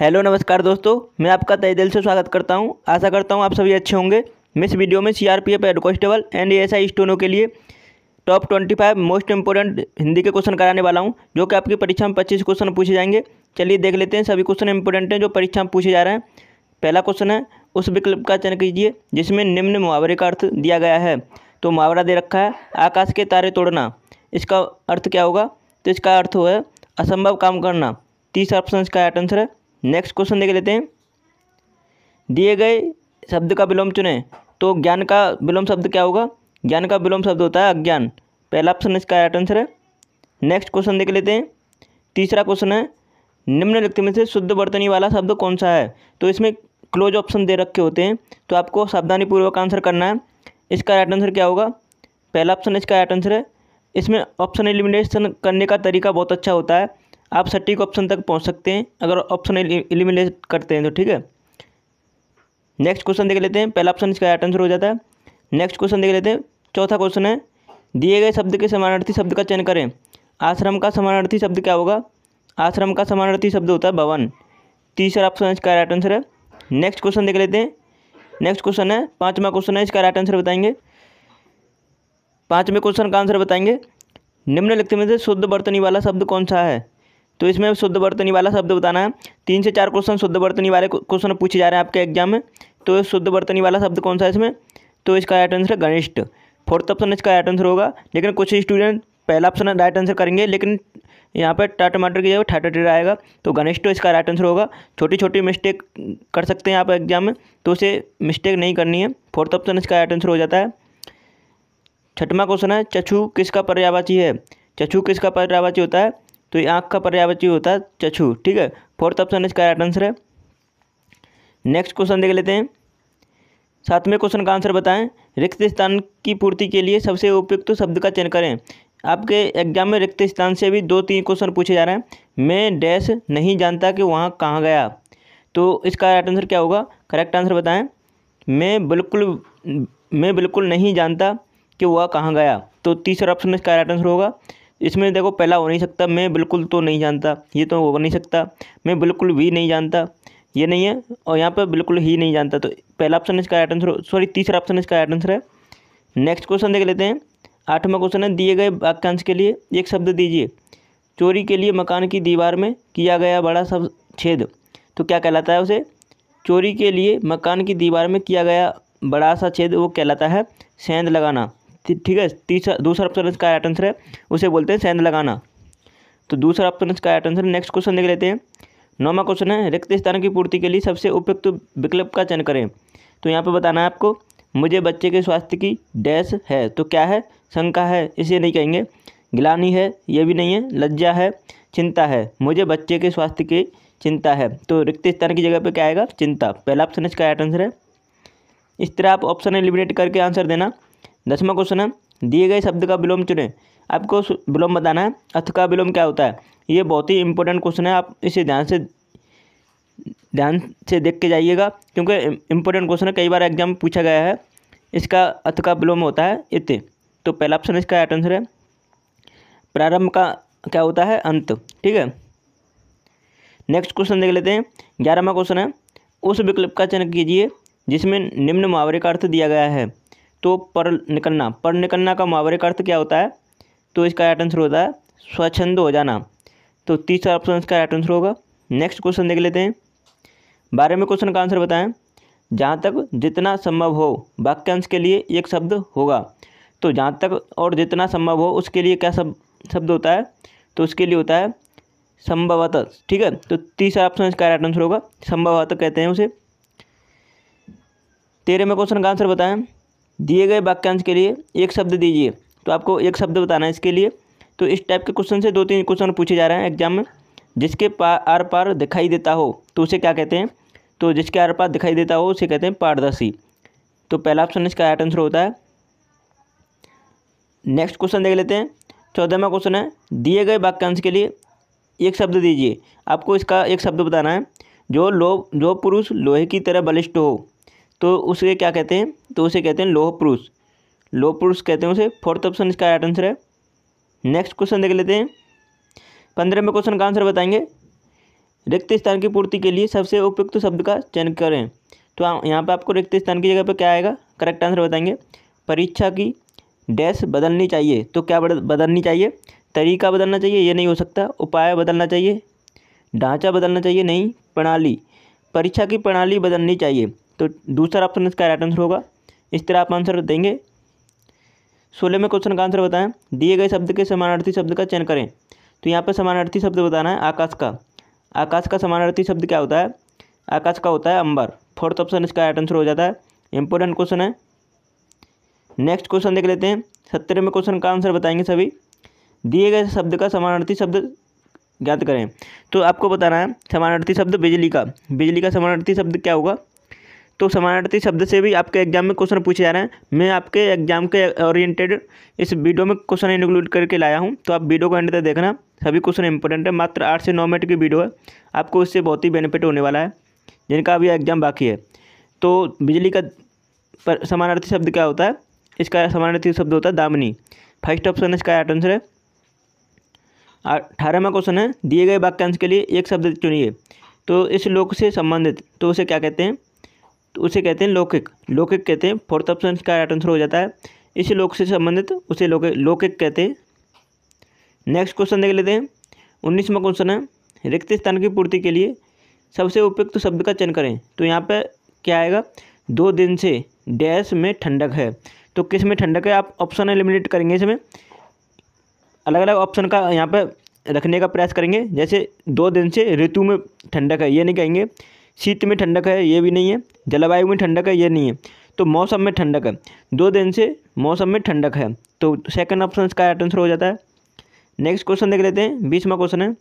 hello नमस्कार दोस्तों मैं आपका तय दिल से स्वागत करता हूं आशा करता हूं आप सभी अच्छे होंगे मैं इस वीडियो में C R P F head constable and S I स्टोनों के लिए top twenty five most important Hindi के क्वेश्चन कराने वाला हूं जो कि आपकी परीक्षा में पच्चीस क्वेश्चन पूछे जाएंगे चलिए देख लेते हैं सभी क्वेश्चन इंपॉर्टेंट हैं जो परीक्षा में पूछे जा रहे हैं पहला क्वेश्चन है उस विकल्प का चयन कीजिए जिसमें निम्न मुहावरे का अर्थ दिया गया है तो मुहावरा दे रखा है आकाश के तारे तोड़ना इसका अर्थ क्या होगा तो इसका अर्थ हो है असंभव काम करना तीसरा ऑप्शन इसका आंसर है नेक्स्ट क्वेश्चन देख लेते हैं दिए गए शब्द का विलोम चुने तो ज्ञान का विलोम शब्द क्या होगा ज्ञान का विलोम शब्द होता है अज्ञान पहला ऑप्शन इसका राइट आंसर है नेक्स्ट क्वेश्चन देख लेते हैं तीसरा क्वेश्चन है निम्नलिखित में से शुद्ध बर्तनी वाला शब्द कौन सा है तो इसमें क्लोज ऑप्शन दे रखे होते हैं तो आपको सावधानीपूर्वक आंसर करना है इसका राइट आंसर क्या होगा पहला ऑप्शन इसका राइट आंसर है इसमें ऑप्शन एलिमिनेशन करने का तरीका बहुत अच्छा होता है आप सटीक ऑप्शन तक पहुंच सकते हैं अगर ऑप्शन एलिमिनेट करते हैं तो ठीक है नेक्स्ट क्वेश्चन देख लेते हैं पहला ऑप्शन इसका राइट आंसर हो जाता है नेक्स्ट क्वेश्चन देख लेते हैं चौथा क्वेश्चन है दिए गए शब्द के समानार्थी शब्द का चयन करें आश्रम का समानार्थी शब्द क्या होगा आश्रम का समानार्थी शब्द होता है भवन तीसरा ऑप्शन इसका राइट आंसर है नेक्स्ट क्वेश्चन देख लेते हैं नेक्स्ट क्वेश्चन है पाँचवा क्वेश्चन है इसका राइट आंसर बताएंगे पाँचवें क्वेश्चन का आंसर बताएंगे निम्नलिखित में से शुद्ध बर्तनी वाला शब्द कौन सा है तो इसमें शुद्ध वर्तनी वाला शब्द बताना है तीन से चार क्वेश्चन शुद्ध वर्तनी वाले क्वेश्चन पूछे जा रहे हैं आपके एग्जाम में तो शुद्ध वर्तनी वाला शब्द कौन सा है इसमें तो इसका राइट आंसर है गणिष्ठ फोर्थ ऑप्शन इसका राइट आंसर होगा लेकिन कुछ स्टूडेंट पहला ऑप्शन राइट आंसर करेंगे लेकिन यहाँ पर टा टमाटर की जगह ठाटा टेरा आएगा तो गणेश तो इसका राइट आंसर होगा छोटी छोटी मिस्टेक कर सकते हैं आप एग्जाम में तो उसे मिस्टेक नहीं करनी है फोर्थ ऑप्शन इसका राइट आंसर हो जाता है छठवा क्वेश्चन है चछू किसका पर्यावाची है चछू किसका पर्यावाची होता है तो ये आँख का पर्यावची होता है चछू ठीक है फोर्थ ऑप्शन इसका राइट आंसर है नेक्स्ट क्वेश्चन देख लेते हैं सातवें क्वेश्चन का आंसर बताएं रिक्त स्थान की पूर्ति के लिए सबसे उपयुक्त शब्द का चयन करें आपके एग्जाम में रिक्त स्थान से भी दो तीन क्वेश्चन पूछे जा रहे हैं मैं डैश नहीं जानता कि वहाँ कहाँ गया तो इसका राइट आंसर क्या होगा करेक्ट आंसर बताएं मैं बिल्कुल मैं बिल्कुल नहीं जानता कि वह कहाँ गया तो तीसरा ऑप्शन इसका राइट आंसर होगा इसमें देखो पहला हो नहीं सकता मैं बिल्कुल तो नहीं जानता ये तो हो नहीं सकता मैं बिल्कुल भी नहीं जानता ये नहीं है और यहाँ पर बिल्कुल ही नहीं जानता तो पहला ऑप्शन इसका राइट आंसर सॉरी तीसरा ऑप्शन इसका राइट आंसर है नेक्स्ट क्वेश्चन देख लेते हैं आठवां क्वेश्चन है दिए गए वाक्यांश के लिए एक शब्द दीजिए चोरी के लिए मकान की दीवार में किया गया बड़ा सब छेद तो क्या कहलाता है उसे चोरी के लिए मकान की दीवार में किया गया बड़ा सा छेद वो कहलाता है सेंध लगाना ठीक है तीसरा दूसरा ऑप्शन इसका राइट आंसर है उसे बोलते हैं सेंध लगाना तो दूसरा ऑप्शन इसका राइट आंसर नेक्स्ट क्वेश्चन देख लेते हैं नौवा क्वेश्चन है रिक्त स्थान की पूर्ति के लिए सबसे उपयुक्त विकल्प का चयन करें तो यहाँ पर बताना है आपको मुझे बच्चे के स्वास्थ्य की डैश है तो क्या है शंका है इसे नहीं कहेंगे गिलानी है ये भी नहीं है लज्जा है चिंता है मुझे बच्चे के स्वास्थ्य की चिंता है तो रिक्त स्थान की जगह पर क्या आएगा चिंता पहला ऑप्शन इसका राइट आंसर है इस तरह आप ऑप्शन एलिमिनेट करके आंसर देना दसवा क्वेश्चन है दिए गए शब्द का विलोम चुने आपको विलोम बताना है अर्थ का विलोम क्या होता है ये बहुत ही इंपॉर्टेंट क्वेश्चन है आप इसे ध्यान से ध्यान से देख के जाइएगा क्योंकि इंपॉर्टेंट क्वेश्चन है कई बार एग्जाम पूछा गया है इसका अर्थ का विलोम होता है इत तो पहला ऑप्शन इसका एट आंसर है प्रारंभ का क्या होता है अंत ठीक है नेक्स्ट क्वेश्चन देख लेते हैं ग्यारहवा क्वेश्चन है उस विकल्प का चयन कीजिए जिसमें निम्न मुहावरे का अर्थ दिया गया है तो पर निकलना पर निकलना का मुहावरे का अर्थ क्या होता है तो इसका राइट आंसर होता है स्वच्छंद हो जाना तो तीसरा ऑप्शन इसका राइट आंसर होगा नेक्स्ट क्वेश्चन देख लेते हैं बारहवें क्वेश्चन का आंसर बताएं जहाँ तक जितना संभव हो वाक्यांश के लिए एक शब्द होगा तो जहाँ तक और जितना संभव हो उसके लिए क्या सब शब्द होता है तो उसके लिए होता है संभवतः ठीक है तो तीसरा ऑप्शन इसका राइट आंसर होगा संभवतः कहते हैं उसे तेरह में क्वेश्चन का आंसर बताएं दिए गए वाक्यांश के लिए एक शब्द दीजिए तो आपको एक शब्द बताना है इसके लिए तो इस टाइप के क्वेश्चन से दो तीन क्वेश्चन पूछे जा रहे हैं एग्जाम में जिसके पा आर पार दिखाई देता हो तो उसे क्या कहते हैं तो जिसके आर पार दिखाई देता हो उसे कहते हैं पारदर्शी तो पहला ऑप्शन इसका राइट आंसर होता है नेक्स्ट क्वेश्चन देख लेते हैं चौदहवा क्वेश्चन है दिए गए वाक्यांश के लिए एक शब्द दीजिए आपको इसका एक शब्द बताना है जो लो जो पुरुष लोहे की तरह बलिष्ठ हो तो उसे क्या कहते हैं तो उसे कहते हैं लोह पुरुष लोह पुरुष कहते हैं उसे फोर्थ ऑप्शन इसका राइट आंसर है नेक्स्ट क्वेश्चन देख लेते हैं पंद्रह में क्वेश्चन का आंसर बताएंगे रिक्त स्थान की पूर्ति के लिए सबसे उपयुक्त तो शब्द का चयन करें तो यहाँ पर आपको रिक्त स्थान की जगह पर क्या आएगा करेक्ट आंसर बताएंगे परीक्षा की डैश बदलनी चाहिए तो क्या बदलनी चाहिए तरीका बदलना चाहिए ये नहीं हो सकता उपाय बदलना चाहिए ढांचा बदलना चाहिए नहीं प्रणाली परीक्षा की प्रणाली बदलनी चाहिए तो दूसरा ऑप्शन इसका राइट आंसर होगा इस तरह आप आंसर देंगे सोलह में क्वेश्चन का आंसर बताएं दिए गए शब्द के समानार्थी शब्द का चयन करें तो यहाँ पर समानार्थी शब्द बताना है आकाश का आकाश का समानार्थी शब्द क्या होता है आकाश का होता है अंबर फोर्थ ऑप्शन इसका राइट आंसर हो जाता है इंपॉर्टेंट क्वेश्चन है नेक्स्ट क्वेश्चन देख लेते हैं सत्तरवें क्वेश्चन का आंसर बताएंगे सभी दिए गए शब्द का समानार्थी शब्द ज्ञात करें तो आपको बताना है समानार्थी शब्द बिजली का बिजली का समानार्थी शब्द क्या होगा तो समानार्थी शब्द से भी आपके एग्जाम में क्वेश्चन पूछे जा रहे हैं मैं आपके एग्जाम के ओरिएंटेड इस वीडियो में क्वेश्चन इंक्लूड करके लाया हूँ तो आप वीडियो को एंड तक देखना सभी क्वेश्चन इंपॉर्टेंट है मात्र आठ से नौ मिनट की वीडियो है आपको इससे बहुत ही बेनिफिट होने वाला है जिनका अभी एग्जाम बाकी है तो बिजली का पर समानार्थी शब्द क्या होता है इसका समानार्थी शब्द होता है दामनी फर्स्ट ऑप्शन इसका आठ आंसर है अठारहवा क्वेश्चन है दिए गए वाक्यांश के लिए एक शब्द चुनिए तो इस लोक से संबंधित तो उसे क्या कहते हैं तो उसे कहते हैं लौकिक लौकिक कहते हैं फोर्थ ऑप्शन का राइट आंसर हो जाता है इस लोक से संबंधित उसे लौकिक लौकिक कहते हैं नेक्स्ट क्वेश्चन देख लेते हैं उन्नीसवा क्वेश्चन है रिक्त स्थान की पूर्ति के लिए सबसे उपयुक्त तो शब्द का चयन करें तो यहाँ पर क्या आएगा दो दिन से डैश में ठंडक है तो किस में ठंडक है आप ऑप्शन एलिमिनेट करेंगे इसमें अलग अलग ऑप्शन का यहाँ पर रखने का प्रयास करेंगे जैसे दो दिन से ऋतु में ठंडक है ये नहीं कहेंगे शीत में ठंडक है ये भी नहीं है जलवायु में ठंडक है ये नहीं है तो मौसम में ठंडक है दो दिन से मौसम में ठंडक है तो सेकंड ऑप्शन इसका राइट आंसर हो जाता है नेक्स्ट क्वेश्चन देख लेते हैं बीसवा क्वेश्चन है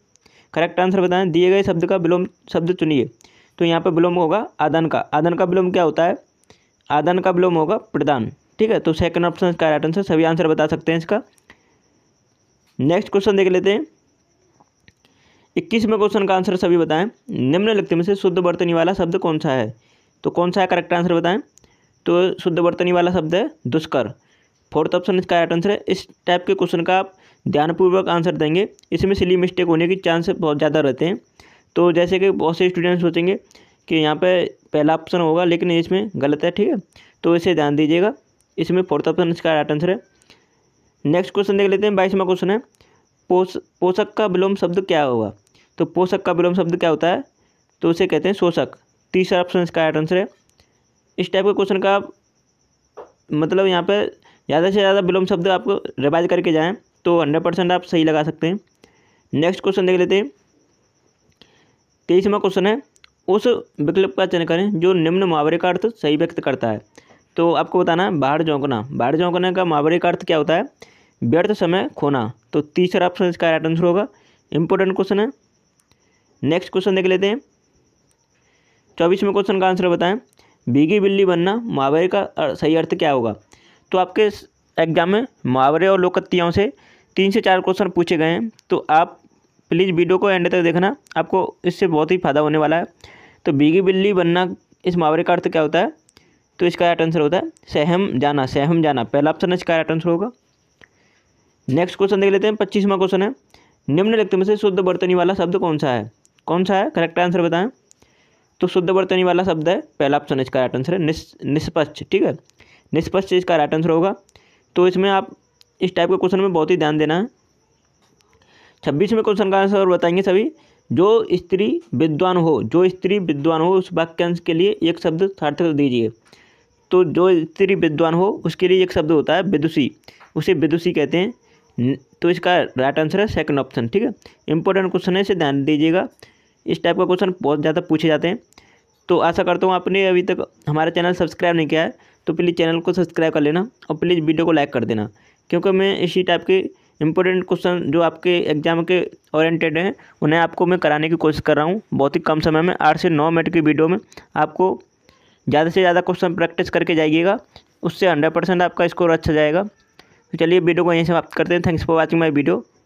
करेक्ट आंसर बताएं दिए गए शब्द का विलोम शब्द चुनिए तो यहाँ पर विलोम होगा आदान का आदान का विलोम क्या होता है आदान का विलोम होगा प्रदान ठीक है तो सेकंड ऑप्शन इसका राइट आंसर सभी आंसर बता सकते हैं इसका नेक्स्ट क्वेश्चन देख लेते हैं इक्कीसवें क्वेश्चन का आंसर सभी बताएं निम्नलिखित में से शुद्ध बर्तनी वाला शब्द कौन सा है तो कौन सा है करेक्ट आंसर बताएं तो शुद्ध बर्तनी वाला शब्द है दुष्कर फोर्थ ऑप्शन इसका राइट आंसर है इस टाइप के क्वेश्चन का आप ध्यानपूर्वक आंसर देंगे इसमें सिली मिस्टेक होने के चांस बहुत ज़्यादा रहते हैं तो जैसे कि बहुत से स्टूडेंट्स सोचेंगे कि यहाँ पर पहला ऑप्शन होगा लेकिन इसमें गलत है ठीक है तो इसे ध्यान दीजिएगा इसमें फोर्थ ऑप्शन इसका राइट आंसर है नेक्स्ट क्वेश्चन देख लेते हैं बाईसवा क्वेश्चन है पोष पोषक का विलोम शब्द क्या होगा तो पोषक का विलोम शब्द क्या होता है तो उसे कहते हैं शोषक तीसरा ऑप्शन इसका राइट आंसर है इस टाइप के क्वेश्चन का मतलब यहाँ पर ज़्यादा से ज़्यादा विलोम शब्द आपको रिवाइज करके जाएँ तो हंड्रेड परसेंट आप सही लगा सकते हैं नेक्स्ट क्वेश्चन देख लेते हैं तेईसवा क्वेश्चन है उस विकल्प का चयन करें जो निम्न मुहावरे का अर्थ सही व्यक्त करता है तो आपको बताना है बाहर झोंकना बाहर झोंकने का मुहावरे का अर्थ क्या होता है व्यर्थ समय खोना तो तीसरा ऑप्शन इसका राइट आंसर होगा इंपॉर्टेंट क्वेश्चन है नेक्स्ट क्वेश्चन देख लेते हैं चौबीसवें क्वेश्चन का आंसर बताएं भीगी बिल्ली बनना मुहावरे का सही अर्थ क्या होगा तो आपके एग्जाम में मुहावरे और लोकत्तियों से तीन से चार क्वेश्चन पूछे गए हैं तो आप प्लीज़ वीडियो को एंड तक देखना आपको इससे बहुत ही फ़ायदा होने वाला है तो भीगी बिल्ली बनना इस मुहावरे का अर्थ क्या होता है तो इसका राइट आंसर होता है सहम जाना सहम जाना पहला ऑप्शन इसका राइट आंसर होगा नेक्स्ट क्वेश्चन देख लेते हैं पच्चीसवा क्वेश्चन है निम्नलिखित में से शुद्ध बर्तनी वाला शब्द कौन सा है कौन सा है करेक्ट आंसर बताएं तो शुद्ध बर्तनी वाला शब्द है पहला ऑप्शन इसका राइट आंसर है निष्पक्ष ठीक है निष्पक्ष इसका राइट आंसर होगा तो इसमें आप इस टाइप के क्वेश्चन में बहुत ही ध्यान देना है छब्बीसवें क्वेश्चन का आंसर बताएंगे सभी जो स्त्री विद्वान हो जो स्त्री विद्वान हो उस वाक्यांश के लिए एक शब्द सार्थक दीजिए तो जो स्त्री विद्वान हो उसके लिए एक शब्द होता है विदुषी उसे विदुषी कहते हैं तो इसका राइट आंसर है सेकंड ऑप्शन ठीक है इंपॉर्टेंट क्वेश्चन है इसे ध्यान दीजिएगा इस टाइप का क्वेश्चन बहुत ज़्यादा पूछे जाते हैं तो आशा करता हूँ आपने अभी तक हमारा चैनल सब्सक्राइब नहीं किया है तो प्लीज़ चैनल को सब्सक्राइब कर लेना और प्लीज़ वीडियो को लाइक कर देना क्योंकि मैं इसी टाइप के इंपॉर्टेंट क्वेश्चन जो आपके एग्जाम के ओरिएंटेड हैं उन्हें आपको मैं कराने की कोशिश कर रहा हूँ बहुत ही कम समय में आठ से नौ मिनट की वीडियो में आपको ज़्यादा से ज़्यादा क्वेश्चन प्रैक्टिस करके जाइएगा उससे हंड्रेड परसेंट आपका स्कोर अच्छा जाएगा तो चलिए वीडियो को यहीं से समाप्त करते हैं thanks for watching my video